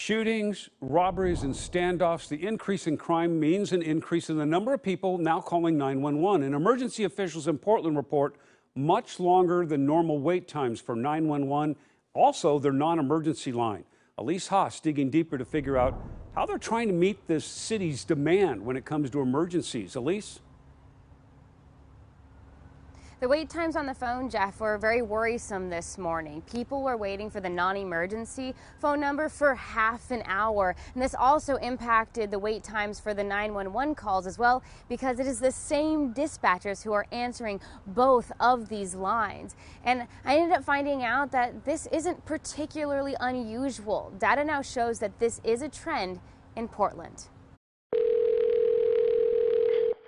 Shootings, robberies, and standoffs. The increase in crime means an increase in the number of people now calling 911. And emergency officials in Portland report much longer than normal wait times for 911, also their non emergency line. Elise Haas digging deeper to figure out how they're trying to meet this city's demand when it comes to emergencies. Elise? The wait times on the phone, Jeff, were very worrisome this morning. People were waiting for the non-emergency phone number for half an hour. And this also impacted the wait times for the 911 calls as well, because it is the same dispatchers who are answering both of these lines. And I ended up finding out that this isn't particularly unusual. Data now shows that this is a trend in Portland.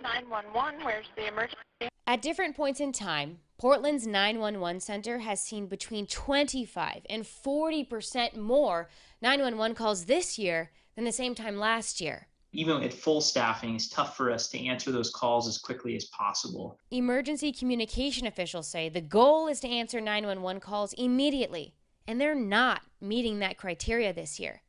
911, where's the emergency? At different points in time, Portland's 911 center has seen between 25 and 40% more 911 calls this year than the same time last year. Even at full staffing, it's tough for us to answer those calls as quickly as possible. Emergency communication officials say the goal is to answer 911 calls immediately, and they're not meeting that criteria this year.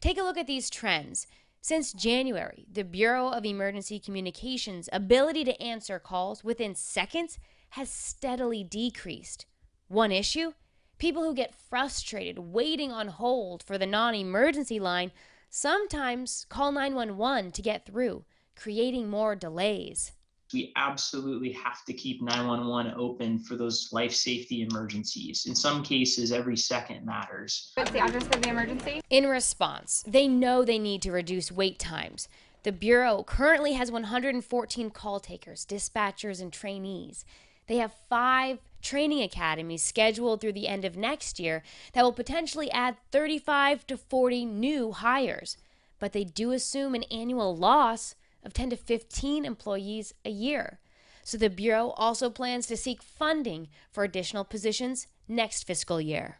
Take a look at these trends. Since January, the Bureau of Emergency Communications' ability to answer calls within seconds has steadily decreased. One issue? People who get frustrated waiting on hold for the non emergency line sometimes call 911 to get through, creating more delays we absolutely have to keep 911 open for those life safety emergencies. In some cases, every second matters. What's the address of the emergency? In response, they know they need to reduce wait times. The Bureau currently has 114 call takers, dispatchers, and trainees. They have five training academies scheduled through the end of next year that will potentially add 35 to 40 new hires. But they do assume an annual loss of 10 to 15 employees a year. So the Bureau also plans to seek funding for additional positions next fiscal year.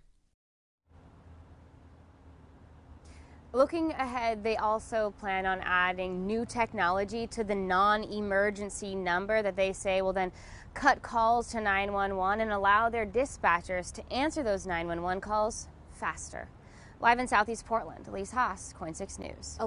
Looking ahead, they also plan on adding new technology to the non emergency number that they say will then cut calls to 911 and allow their dispatchers to answer those 911 calls faster. Live in Southeast Portland, Elise Haas, Coin 6 News.